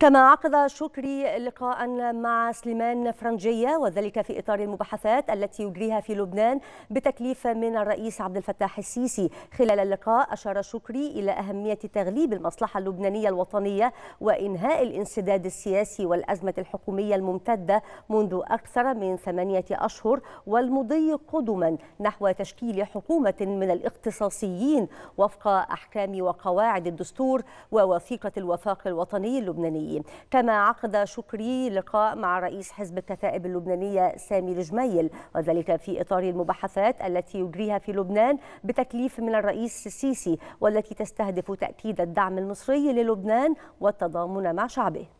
كما عقد شكري لقاء مع سليمان فرنجية وذلك في إطار المباحثات التي يجريها في لبنان بتكليف من الرئيس عبد الفتاح السيسي خلال اللقاء أشار شكري إلى أهمية تغليب المصلحة اللبنانية الوطنية وإنهاء الانسداد السياسي والأزمة الحكومية الممتدة منذ أكثر من ثمانية أشهر والمضي قدما نحو تشكيل حكومة من الاختصاصيين وفق أحكام وقواعد الدستور ووثيقة الوفاق الوطني اللبناني السوري كما عقد شكري لقاء مع رئيس حزب الكتائب اللبنانية سامي الجميل وذلك في إطار المباحثات التي يجريها في لبنان بتكليف من الرئيس السيسي والتي تستهدف تأكيد الدعم المصري للبنان والتضامن مع شعبه